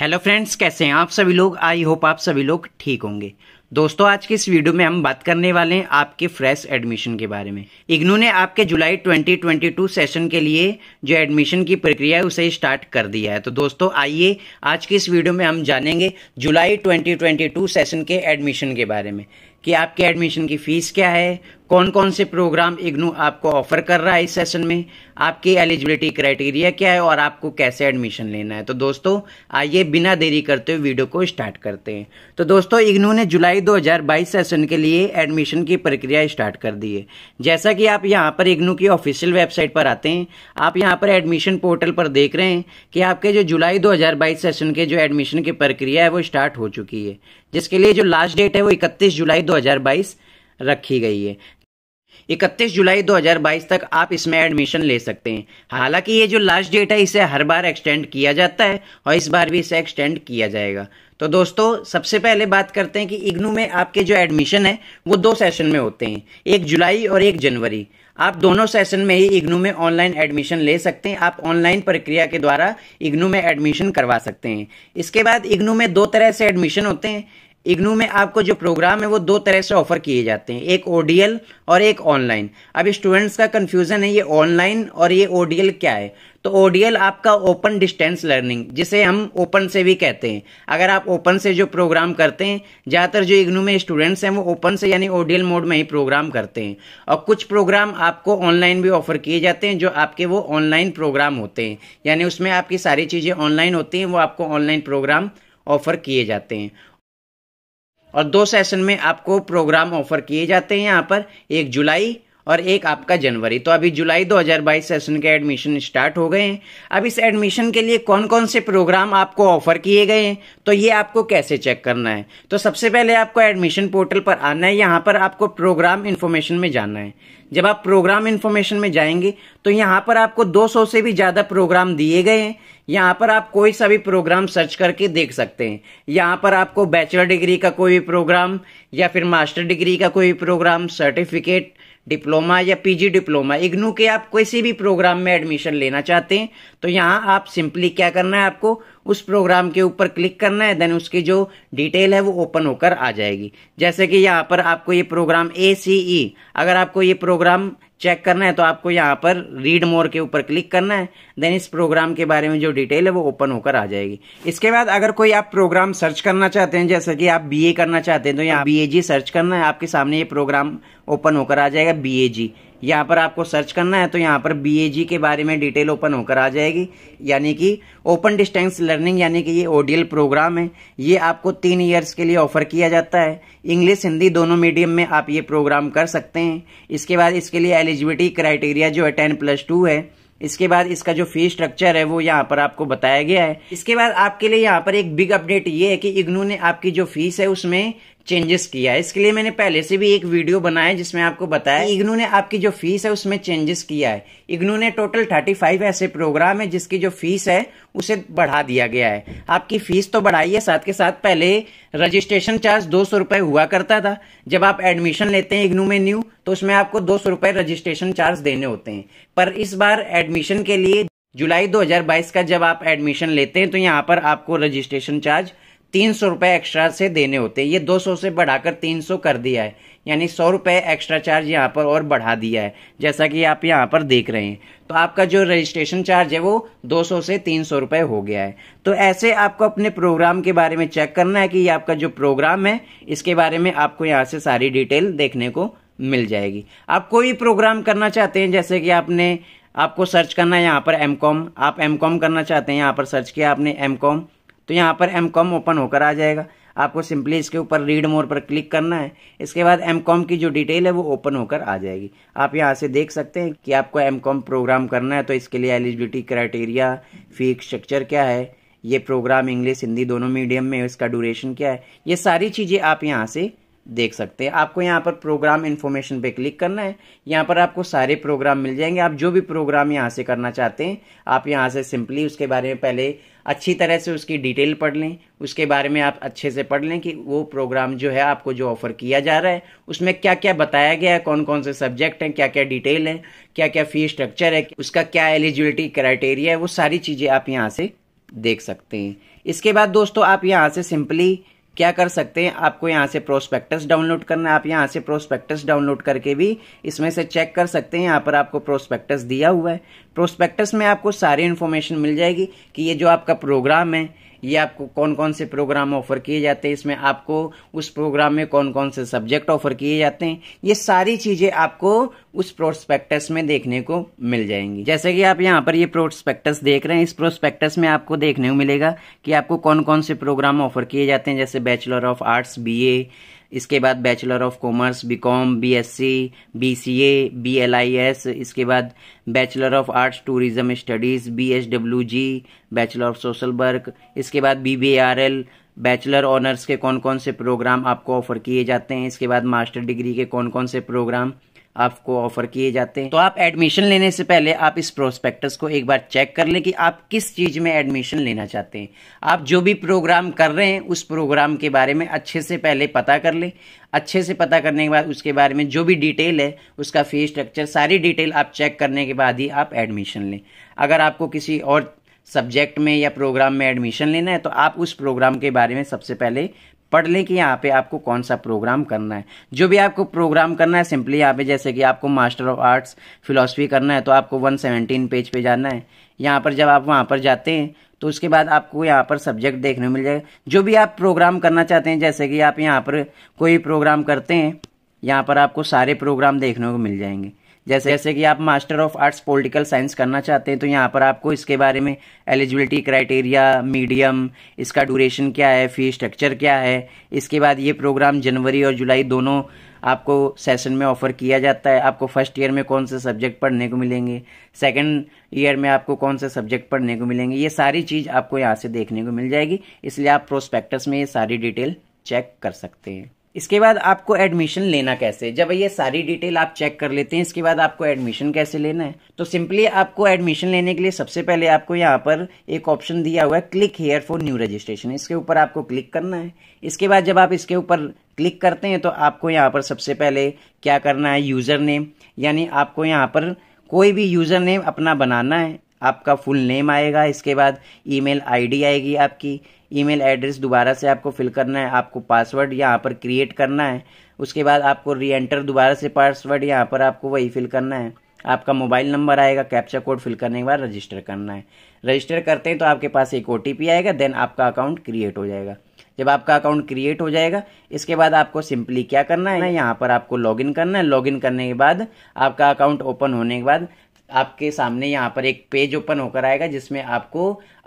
hello friends कैसे हैं आप सभी लोग आई होप आप सभी लोग ठीक होंगे दोस्तों आज के इस वीडियो में हम बात करने वाले हैं आपके फ्रेश एडमिशन के बारे में इग्नू ने आपके जुलाई 2022 सेशन के लिए जो एडमिशन की प्रक्रिया है उसे स्टार्ट कर दिया है तो दोस्तों आइए आज के इस वीडियो में हम जानेंगे जुलाई 2022 सेशन के एडमिशन के बारे में कि आपके एडमिशन की फ़ीस क्या है कौन कौन से प्रोग्राम इग्नू आपको ऑफ़र कर रहा है इस सेशन में आपकी एलिजिबिलिटी क्राइटेरिया क्या है और आपको कैसे एडमिशन लेना है तो दोस्तों आइए बिना देरी करते हुए वीडियो को स्टार्ट करते हैं तो दोस्तों इग्नू ने जुलाई 2022 सेशन के लिए एडमिशन की प्रक्रिया स्टार्ट कर दी है जैसा कि आप यहाँ पर इग्नू की ऑफिशियल वेबसाइट पर आते हैं आप यहाँ पर एडमिशन पोर्टल पर देख रहे हैं कि आपके जो जुलाई दो सेशन के जो एडमिशन की प्रक्रिया है वो स्टार्ट हो चुकी है जिसके लिए जो लास्ट डेट है वो इकतीस जुलाई 2022 रखी गई है इकतीस जुलाई 2022 तक आप इसमें एडमिशन ले सकते हैं हालांकि ये जो लास्ट डेट है इसे हर बार एक्सटेंड किया जाता है और इस बार भी इसे एक्सटेंड किया जाएगा तो दोस्तों सबसे पहले बात करते हैं कि इग्नू में आपके जो एडमिशन है वो दो सेशन में होते हैं एक जुलाई और एक जनवरी आप दोनों सेशन में ही इग्नू में ऑनलाइन एडमिशन ले सकते हैं आप ऑनलाइन प्रक्रिया के द्वारा इग्नू में एडमिशन करवा सकते हैं इसके बाद इग्नू में दो तरह से एडमिशन होते हैं इग्नू में आपको जो प्रोग्राम है वो दो तरह से ऑफर किए जाते हैं एक ओडीएल और एक ऑनलाइन अब स्टूडेंट्स का कन्फ्यूज़न है ये ऑनलाइन और ये ओडीएल क्या है तो ओडीएल आपका ओपन डिस्टेंस लर्निंग जिसे हम ओपन से भी कहते हैं अगर आप ओपन से जो प्रोग्राम करते हैं ज़्यादातर जो इग्नू में स्टूडेंट्स हैं वो ओपन से यानी ओडीएल मोड में ही प्रोग्राम करते हैं और कुछ प्रोग्राम आपको ऑनलाइन भी ऑफर किए जाते हैं जो आपके वो ऑनलाइन प्रोग्राम होते हैं यानी उसमें आपकी सारी चीज़ें ऑनलाइन होती हैं वो आपको ऑनलाइन प्रोग्राम ऑफर किए जाते हैं और दो सेशन में आपको प्रोग्राम ऑफर किए जाते हैं यहाँ पर एक जुलाई और एक आपका जनवरी तो अभी जुलाई 2022 सेशन के एडमिशन स्टार्ट हो गए हैं अब इस एडमिशन के लिए कौन कौन से प्रोग्राम आपको ऑफर किए गए हैं तो ये आपको कैसे चेक करना है तो सबसे पहले आपको एडमिशन पोर्टल पर आना है यहाँ पर आपको प्रोग्राम इन्फॉर्मेशन में जाना है जब आप प्रोग्राम इन्फॉर्मेशन में जाएंगे तो यहाँ पर आपको 200 से भी ज़्यादा प्रोग्राम दिए गए हैं यहाँ पर आप कोई सा भी प्रोग्राम सर्च करके देख सकते हैं यहाँ पर आपको बैचलर डिग्री का कोई भी प्रोग्राम या फिर मास्टर डिग्री का कोई भी प्रोग्राम सर्टिफिकेट डिप्लोमा या पीजी डिप्लोमा इग्नू के आप किसी भी प्रोग्राम में एडमिशन लेना चाहते हैं तो यहाँ आप सिंपली क्या करना है आपको उस प्रोग्राम के ऊपर क्लिक करना है देन उसकी जो डिटेल है वो ओपन होकर आ जाएगी जैसे कि यहाँ पर आपको ये प्रोग्राम ए सी ई अगर आपको ये प्रोग्राम चेक करना है तो आपको यहाँ पर रीड मोर के ऊपर क्लिक करना है देन इस प्रोग्राम के बारे में जो डिटेल है वो ओपन होकर आ जाएगी इसके बाद अगर कोई आप प्रोग्राम सर्च करना चाहते हैं जैसे कि आप बीए करना चाहते हैं तो यहाँ बीएजी सर्च करना है आपके सामने ये प्रोग्राम ओपन होकर आ जाएगा बीएजी यहाँ पर आपको सर्च करना है तो यहाँ पर बी के बारे में डिटेल ओपन होकर आ जाएगी यानी कि ओपन डिस्टेंस लर्निंग यानी कि ये ओडियल प्रोग्राम है ये आपको तीन ईयर्स के लिए ऑफर किया जाता है इंग्लिश हिंदी दोनों मीडियम में आप ये प्रोग्राम कर सकते हैं इसके बाद इसके लिए एलिजिबिलिटी क्राइटेरिया जो है टेन प्लस टू है इसके बाद इसका जो फीस स्ट्रक्चर है वो यहाँ पर आपको बताया गया है इसके बाद आपके लिए यहाँ पर एक बिग अपडेट ये है कि इग्नू ने आपकी जो फीस है उसमें चेंजेस किया है इसके लिए मैंने पहले से भी एक वीडियो बनाया जिसमें आपको बताया इग्नू ने आपकी जो फीस है उसमें चेंजेस किया है इग्नू ने टोटल थर्टी फाइव ऐसे प्रोग्राम है जिसकी जो फीस है उसे बढ़ा दिया गया है आपकी फीस तो बढ़ाई है साथ के साथ पहले रजिस्ट्रेशन चार्ज दो सौ रुपये हुआ करता था जब आप एडमिशन लेते हैं इग्नू में न्यू तो उसमें आपको दो सौ रुपये रजिस्ट्रेशन चार्ज देने होते हैं पर इस बार एडमिशन के लिए जुलाई 2022 का जब आप एडमिशन लेते हैं तो यहाँ पर आपको रजिस्ट्रेशन चार्ज तीन सौ रुपये एक्स्ट्रा से देने होते हैं ये दो सौ से बढ़ाकर तीन सौ कर दिया है यानी सौ रुपये एक्स्ट्रा चार्ज यहाँ पर और बढ़ा दिया है जैसा कि आप यहाँ पर देख रहे हैं तो आपका जो रजिस्ट्रेशन चार्ज है वो दो सौ से तीन सौ रुपये हो गया है तो ऐसे आपको अपने प्रोग्राम के बारे में चेक करना है कि ये आपका जो प्रोग्राम है इसके बारे में आपको यहाँ से सारी डिटेल देखने को मिल जाएगी आप कोई प्रोग्राम करना चाहते हैं जैसे कि आपने आपको सर्च करना है यहाँ पर एम आप एम करना चाहते हैं यहाँ पर सर्च किया आपने एम तो यहाँ पर एम कॉम ओपन होकर आ जाएगा आपको सिंपली इसके ऊपर रीड मोर पर क्लिक करना है इसके बाद एम कॉम की जो डिटेल है वो ओपन होकर आ जाएगी आप यहाँ से देख सकते हैं कि आपको एम कॉम प्रोग्राम करना है तो इसके लिए एलिजिबिलिटी क्राइटेरिया फी स्ट्रक्चर क्या है ये प्रोग्राम इंग्लिश हिंदी दोनों मीडियम में इसका ड्यूरेशन क्या है ये सारी चीज़ें आप यहाँ से देख सकते हैं आपको यहाँ पर प्रोग्राम इन्फॉर्मेशन पे क्लिक करना है यहाँ पर आपको सारे प्रोग्राम मिल जाएंगे आप जो भी प्रोग्राम यहाँ से करना चाहते हैं आप यहाँ से सिंपली उसके बारे में पहले अच्छी तरह से उसकी डिटेल पढ़ लें उसके बारे में आप अच्छे से पढ़ लें कि वो प्रोग्राम जो है आपको जो ऑफ़र किया जा रहा है उसमें क्या क्या बताया गया है कौन कौन से सब्जेक्ट हैं क्या क्या डिटेल है क्या क्या फ़ी स्ट्रक्चर है उसका क्या एलिजिबिलिटी क्राइटेरिया है वो सारी चीज़ें आप यहाँ से देख सकते हैं इसके बाद दोस्तों आप यहाँ से सिंपली क्या कर सकते हैं आपको यहाँ से प्रोस्पेक्टस डाउनलोड करना है आप यहाँ से प्रोस्पेक्टस डाउनलोड करके भी इसमें से चेक कर सकते हैं यहाँ पर आपको प्रोस्पेक्टस दिया हुआ है प्रोस्पेक्टस में आपको सारी इन्फॉर्मेशन मिल जाएगी कि ये जो आपका प्रोग्राम है ये आपको कौन कौन से प्रोग्राम ऑफर किए जाते हैं इसमें आपको उस प्रोग्राम में कौन कौन से सब्जेक्ट ऑफर किए जाते हैं ये सारी चीज़ें आपको उस प्रोस्पेक्टस में देखने को मिल जाएंगी जैसे कि आप यहाँ पर ये प्रोस्पेक्टस देख रहे हैं इस प्रोस्पेक्टस में आपको देखने को मिलेगा कि आपको कौन कौन से प्रोग्राम ऑफर किए जाते हैं जैसे बैचलर ऑफ आर्ट्स बी इसके बाद bachelor of commerce B com B S C B C A B L I S इसके बाद bachelor of arts tourism studies B H W G bachelor of social work इसके बाद B B R L bachelor honours के कौन कौन से programme आपको offer किए जाते हैं इसके बाद मास्टर डिग्री के कौन कौन से प्रोग्राम आपको ऑफर किए जाते हैं तो आप एडमिशन लेने से पहले आप इस प्रोस्पेक्टस को एक बार चेक कर लें कि आप किस चीज़ में एडमिशन लेना चाहते हैं आप जो भी प्रोग्राम कर रहे हैं उस प्रोग्राम के बारे में अच्छे से पहले पता कर लें अच्छे से पता करने के बाद उसके बारे में जो भी डिटेल है उसका फी स्ट्रक्चर सारी डिटेल आप चेक करने के बाद ही आप एडमिशन लें अगर आपको किसी और सब्जेक्ट में या प्रोग्राम में एडमिशन लेना है तो आप उस प्रोग्राम के बारे में सबसे पहले पढ़ लें कि यहाँ पे आपको कौन सा प्रोग्राम करना है जो भी आपको प्रोग्राम करना है सिंपली यहाँ पे जैसे कि आपको मास्टर ऑफ आर्ट्स फिलोसफी करना है तो आपको 117 पेज पे जाना है यहाँ पर जब आप वहाँ पर जाते हैं तो उसके बाद आपको यहाँ पर सब्जेक्ट देखने मिल जाएगा जो भी आप प्रोग्राम करना चाहते हैं जैसे कि आप यहाँ पर कोई प्रोग्राम करते हैं यहाँ पर आपको सारे प्रोग्राम देखने को मिल जाएंगे जैसे जैसे कि आप master of arts political science करना चाहते हैं तो यहाँ पर आपको इसके बारे में एलिजिबिलिटी क्राइटेरिया मीडियम इसका ड्यूरेशन क्या है फी स्ट्रक्चर क्या है इसके बाद ये प्रोग्राम जनवरी और जुलाई दोनों आपको सेशन में ऑफ़र किया जाता है आपको फर्स्ट ईयर में कौन से सब्जेक्ट पढ़ने को मिलेंगे सेकंड ईयर में आपको कौन से सब्जेक्ट पढ़ने को मिलेंगे ये सारी चीज़ आपको यहाँ से देखने को मिल जाएगी इसलिए आप प्रोस्पेक्टस में ये सारी डिटेल चेक कर सकते हैं इसके बाद आपको एडमिशन लेना कैसे जब ये सारी डिटेल आप चेक कर लेते हैं इसके बाद आपको एडमिशन कैसे लेना है तो सिंपली आपको एडमिशन लेने के लिए सबसे पहले आपको यहाँ पर एक ऑप्शन दिया हुआ है click here for new registration इसके ऊपर आपको क्लिक करना है इसके बाद जब आप इसके ऊपर क्लिक करते हैं तो आपको यहाँ पर सबसे पहले क्या करना है यूज़र नेम यानी आपको यहाँ पर कोई भी यूज़र नेम अपना बनाना है आपका फुल नेम आएगा इसके बाद ईमेल आईडी आएगी आपकी ईमेल एड्रेस दोबारा से आपको फिल करना है आपको पासवर्ड यहाँ पर क्रिएट करना है उसके बाद आपको री एंटर दोबारा से पासवर्ड यहाँ पर आपको वही फिल करना है आपका मोबाइल नंबर आएगा कैप्चा कोड फिल करने के बाद रजिस्टर करना है रजिस्टर करते हैं तो आपके पास एक ओ आएगा देन आपका अकाउंट क्रिएट हो जाएगा जब आपका अकाउंट क्रिएट हो जाएगा इसके बाद आपको सिंपली क्या करना है यहाँ पर आपको लॉगिन करना है लॉगिन करने के बाद आपका अकाउंट ओपन होने के बाद आपके सामने यहाँ पर एक पेज ओपन होकर आएगा जिसमें आपको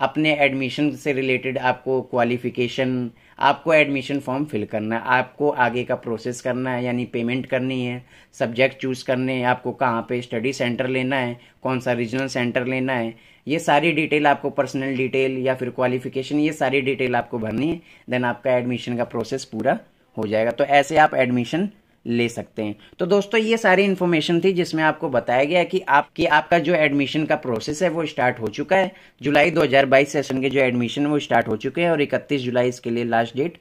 अपने एडमिशन से रिलेटेड आपको क्वालिफिकेशन आपको एडमिशन फॉर्म फिल करना है आपको आगे का प्रोसेस करना है यानी पेमेंट करनी है सब्जेक्ट चूज़ करने हैं आपको कहाँ पे स्टडी सेंटर लेना है कौन सा रीजनल सेंटर लेना है ये सारी डिटेल आपको पर्सनल डिटेल या फिर क्वालिफिकेशन ये सारी डिटेल आपको भरनी है देन आपका एडमिशन का प्रोसेस पूरा हो जाएगा तो ऐसे आप एडमिशन ले सकते हैं तो दोस्तों ये सारी इन्फॉर्मेशन थी जिसमें आपको बताया गया कि आपकी आपका जो एडमिशन का प्रोसेस है वो स्टार्ट हो चुका है जुलाई 2022 सेशन के जो एडमिशन वो स्टार्ट हो चुके हैं और 31 जुलाई इसके लिए लास्ट डेट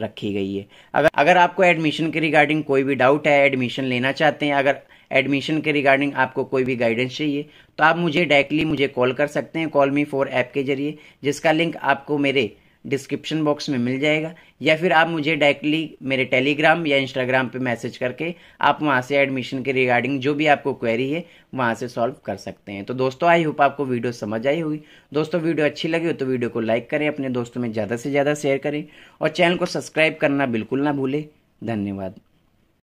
रखी गई है अगर अगर आपको एडमिशन के रिगार्डिंग कोई भी डाउट है एडमिशन लेना चाहते हैं अगर एडमिशन के रिगार्डिंग आपको कोई भी गाइडेंस चाहिए तो आप मुझे डायरेक्टली मुझे कॉल कर सकते हैं कॉल मी फोर ऐप के जरिए जिसका लिंक आपको मेरे डिस्क्रिप्शन बॉक्स में मिल जाएगा या फिर आप मुझे डायरेक्टली मेरे टेलीग्राम या इंस्टाग्राम पे मैसेज करके आप वहाँ से एडमिशन के रिगार्डिंग जो भी आपको क्वेरी है वहाँ से सॉल्व कर सकते हैं तो दोस्तों आई होप आपको वीडियो समझ आई होगी दोस्तों वीडियो अच्छी लगी हो तो वीडियो को लाइक करें अपने दोस्तों में ज़्यादा से ज़्यादा शेयर करें और चैनल को सब्सक्राइब करना बिल्कुल ना भूलें धन्यवाद